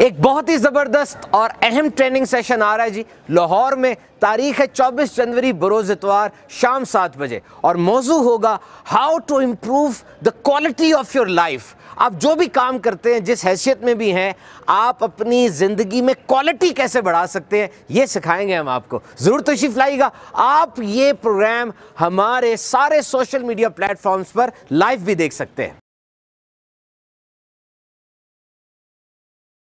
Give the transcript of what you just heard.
एक बहुत ही ज़बरदस्त और अहम ट्रेनिंग सेशन आ रहा है जी लाहौर में तारीख है 24 जनवरी बरोज़ इतवार शाम सात बजे और मौजू होगा how to improve the quality of your life आप जो भी काम करते हैं जिस हैसियत में भी हैं आप अपनी ज़िंदगी में क्वालिटी कैसे बढ़ा सकते हैं ये सिखाएंगे हम आपको ज़रूर तशीफ लाइएगा आप ये प्रोग्राम हमारे सारे सोशल मीडिया प्लेटफॉर्म्स पर लाइव भी देख सकते हैं